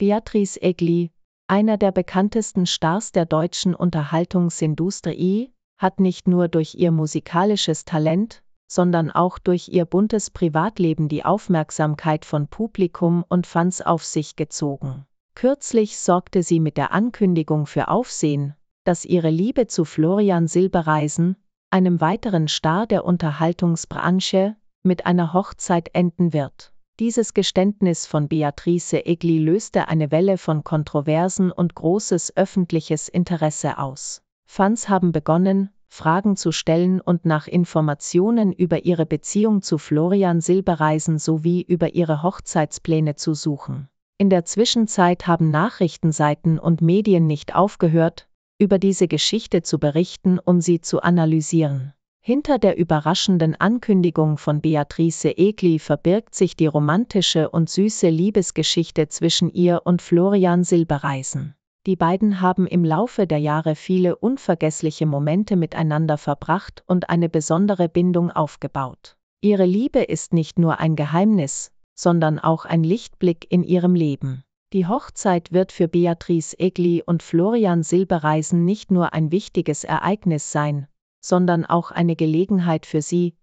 Beatrice Egli, einer der bekanntesten Stars der deutschen Unterhaltungsindustrie, hat nicht nur durch ihr musikalisches Talent, sondern auch durch ihr buntes Privatleben die Aufmerksamkeit von Publikum und Fans auf sich gezogen. Kürzlich sorgte sie mit der Ankündigung für Aufsehen, dass ihre Liebe zu Florian Silbereisen, einem weiteren Star der Unterhaltungsbranche, mit einer Hochzeit enden wird. Dieses Geständnis von Beatrice Egli löste eine Welle von Kontroversen und großes öffentliches Interesse aus. Fans haben begonnen, Fragen zu stellen und nach Informationen über ihre Beziehung zu Florian Silbereisen sowie über ihre Hochzeitspläne zu suchen. In der Zwischenzeit haben Nachrichtenseiten und Medien nicht aufgehört, über diese Geschichte zu berichten, um sie zu analysieren. Hinter der überraschenden Ankündigung von Beatrice Egli verbirgt sich die romantische und süße Liebesgeschichte zwischen ihr und Florian Silbereisen. Die beiden haben im Laufe der Jahre viele unvergessliche Momente miteinander verbracht und eine besondere Bindung aufgebaut. Ihre Liebe ist nicht nur ein Geheimnis, sondern auch ein Lichtblick in ihrem Leben. Die Hochzeit wird für Beatrice Egli und Florian Silbereisen nicht nur ein wichtiges Ereignis sein, sondern auch eine Gelegenheit für sie,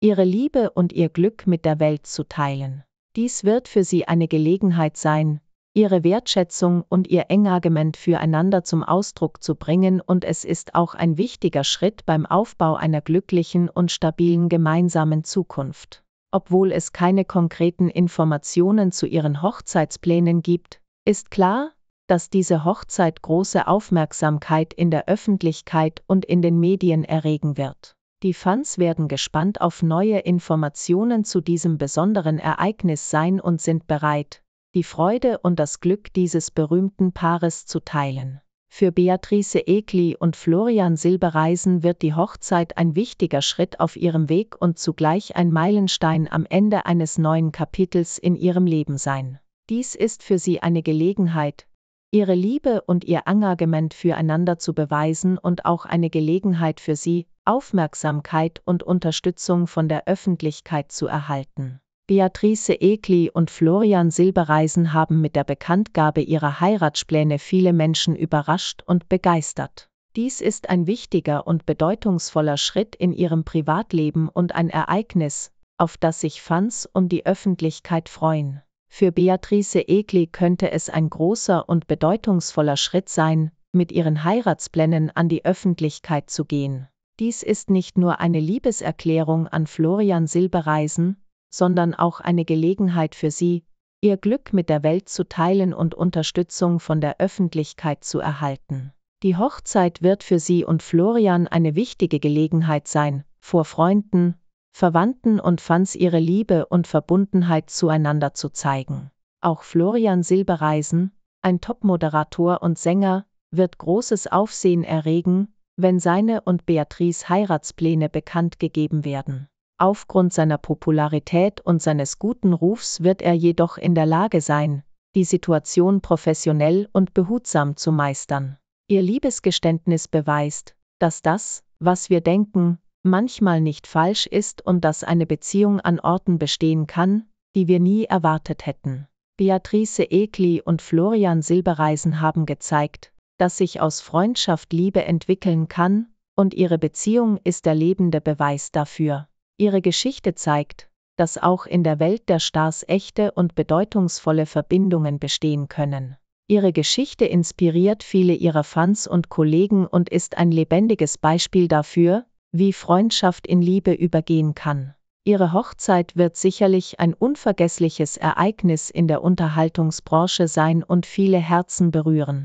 ihre Liebe und ihr Glück mit der Welt zu teilen. Dies wird für sie eine Gelegenheit sein, ihre Wertschätzung und ihr Engagement füreinander zum Ausdruck zu bringen und es ist auch ein wichtiger Schritt beim Aufbau einer glücklichen und stabilen gemeinsamen Zukunft. Obwohl es keine konkreten Informationen zu ihren Hochzeitsplänen gibt, ist klar, dass diese Hochzeit große Aufmerksamkeit in der Öffentlichkeit und in den Medien erregen wird. Die Fans werden gespannt auf neue Informationen zu diesem besonderen Ereignis sein und sind bereit, die Freude und das Glück dieses berühmten Paares zu teilen. Für Beatrice Egli und Florian Silbereisen wird die Hochzeit ein wichtiger Schritt auf ihrem Weg und zugleich ein Meilenstein am Ende eines neuen Kapitels in ihrem Leben sein. Dies ist für sie eine Gelegenheit, ihre Liebe und ihr Engagement füreinander zu beweisen und auch eine Gelegenheit für sie, Aufmerksamkeit und Unterstützung von der Öffentlichkeit zu erhalten. Beatrice Egli und Florian Silbereisen haben mit der Bekanntgabe ihrer Heiratspläne viele Menschen überrascht und begeistert. Dies ist ein wichtiger und bedeutungsvoller Schritt in ihrem Privatleben und ein Ereignis, auf das sich Fans und die Öffentlichkeit freuen. Für Beatrice Egli könnte es ein großer und bedeutungsvoller Schritt sein, mit ihren Heiratsplänen an die Öffentlichkeit zu gehen. Dies ist nicht nur eine Liebeserklärung an Florian Silbereisen, sondern auch eine Gelegenheit für sie, ihr Glück mit der Welt zu teilen und Unterstützung von der Öffentlichkeit zu erhalten. Die Hochzeit wird für sie und Florian eine wichtige Gelegenheit sein, vor Freunden, Verwandten und Fans ihre Liebe und Verbundenheit zueinander zu zeigen. Auch Florian Silbereisen, ein Top-Moderator und Sänger, wird großes Aufsehen erregen, wenn seine und Beatrice Heiratspläne bekannt gegeben werden. Aufgrund seiner Popularität und seines guten Rufs wird er jedoch in der Lage sein, die Situation professionell und behutsam zu meistern. Ihr Liebesgeständnis beweist, dass das, was wir denken, manchmal nicht falsch ist und dass eine Beziehung an Orten bestehen kann, die wir nie erwartet hätten. Beatrice Egli und Florian Silbereisen haben gezeigt, dass sich aus Freundschaft Liebe entwickeln kann, und ihre Beziehung ist der lebende Beweis dafür. Ihre Geschichte zeigt, dass auch in der Welt der Stars echte und bedeutungsvolle Verbindungen bestehen können. Ihre Geschichte inspiriert viele ihrer Fans und Kollegen und ist ein lebendiges Beispiel dafür, wie Freundschaft in Liebe übergehen kann. Ihre Hochzeit wird sicherlich ein unvergessliches Ereignis in der Unterhaltungsbranche sein und viele Herzen berühren.